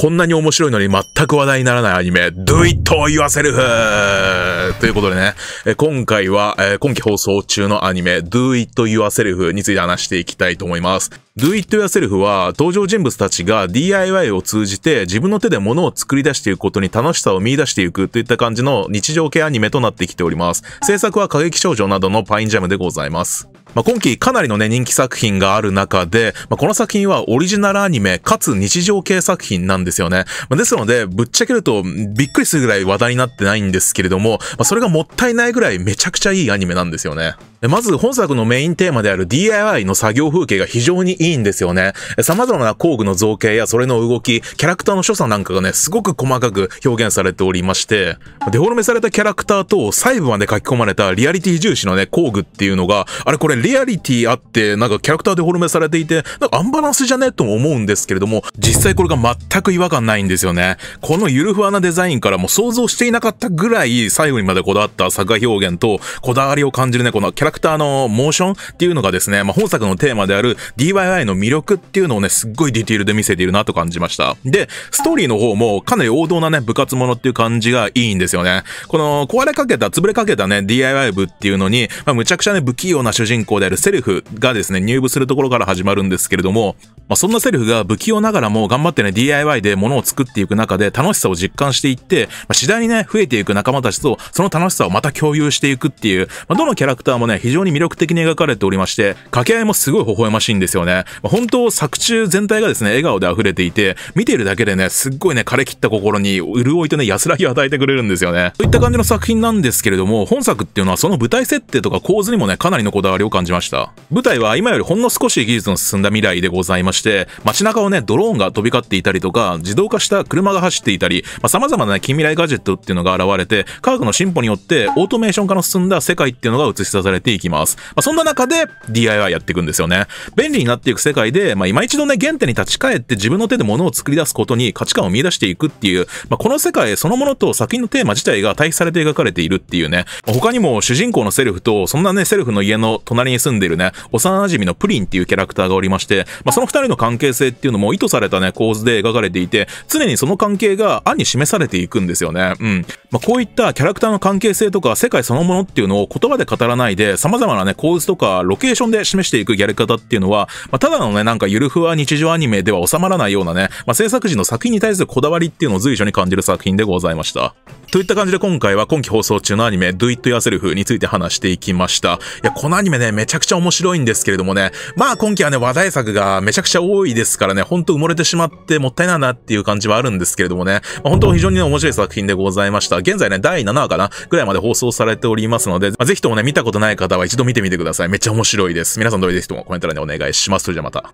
こんなに面白いのに全く話題にならないアニメ、Do It Yourself! ということでね、え今回は、え今期放送中のアニメ、Do It Yourself について話していきたいと思います。Do It Yourself は登場人物たちが DIY を通じて自分の手で物を作り出していくことに楽しさを見出していくといった感じの日常系アニメとなってきております。制作は過激少女などのパインジャムでございます。まあ、今期かなりのね、人気作品がある中で、まあ、この作品はオリジナルアニメ、かつ日常系作品なんですよね。まあ、ですので、ぶっちゃけるとびっくりするぐらい話題になってないんですけれども、まあ、それがもったいないぐらいめちゃくちゃいいアニメなんですよね。まず本作のメインテーマである DIY の作業風景が非常にいいんですよね。様々な工具の造形やそれの動き、キャラクターの所作なんかがね、すごく細かく表現されておりまして、デフォルメされたキャラクターと細部まで書き込まれたリアリティ重視のね、工具っていうのが、あれこれリアリティあって、なんかキャラクターデフォルメされていて、なんかアンバランスじゃねとも思うんですけれども、実際これが全く違和感ないんですよね。このゆるふわなデザインからも想像していなかったぐらい細部にまでこだわった作画表現と、こだわりを感じるね、このキャララクターのモーションっていうのがですね、まあ、本作のテーマである DIY の魅力っていうのをね、すっごいディティールで見せているなと感じました。で、ストーリーの方もかなり王道なね、部活ものっていう感じがいいんですよね。この壊れかけた、潰れかけたね、DIY 部っていうのに、まあ、むちゃくちゃね、不器用な主人公であるセルフがですね、入部するところから始まるんですけれども、まあ、そんなセリフが不器用ながらも頑張ってね、DIY で物を作っていく中で楽しさを実感していって、まあ、次第にね、増えていく仲間たちと、その楽しさをまた共有していくっていう、まあ、どのキャラクターもね、非常に魅力的に描かれておりまして、掛け合いもすごい微笑ましいんですよね。まあ、本当、作中全体がですね、笑顔で溢れていて、見ているだけでね、すっごいね、枯れ切った心に潤いとね、安らぎを与えてくれるんですよね。といった感じの作品なんですけれども、本作っていうのはその舞台設定とか構図にもね、かなりのこだわりを感じました。舞台は今よりほんの少し技術の進んだ未来でございまして、して、街中をね、ドローンが飛び交っていたりとか、自動化した車が走っていたり、まあ、様々なね、近未来ガジェットっていうのが現れて、科学の進歩によって、オートメーション化の進んだ世界っていうのが映し出されていきます。まあ、そんな中で、DIY やっていくんですよね。便利になっていく世界で、まあ、今一度ね、原点に立ち返って自分の手で物を作り出すことに価値観を見出していくっていう、まあ、この世界そのものと作品のテーマ自体が対比されて描かれているっていうね。他にも主人公のセルフと、そんなね、セルフの家の隣に住んでいるね、幼馴染のプリンっていうキャラクターがおりまして、まあ、その二人の関係性っていうのも意図されたね、構図で描かれていて、常にその関係が案に示されていくんですよね。うん。まあ、こういったキャラクターの関係性とか世界そのものっていうのを言葉で語らないで、様々なね、構図とかロケーションで示していくやり方っていうのは、まあ、ただのね、なんかゆるふわ日常アニメでは収まらないようなね、まあ、制作時の作品に対するこだわりっていうのを随所に感じる作品でございました。といった感じで今回は今期放送中のアニメ Do It Yourself について話していきました。いや、このアニメね、めちゃくちゃ面白いんですけれどもね、まあ今期はね、話題作がめちゃくちゃ多いですからね、ほんと埋もれてしまってもったいないなっていう感じはあるんですけれどもね、まあ、本当非常にね、面白い作品でございました。現在ね、第7話かなぐらいまで放送されておりますので、まあ、ぜひともね、見たことない方は一度見てみてください。めっちゃ面白いです。皆さんどれぜひともコメント欄でお願いします。それじゃまた。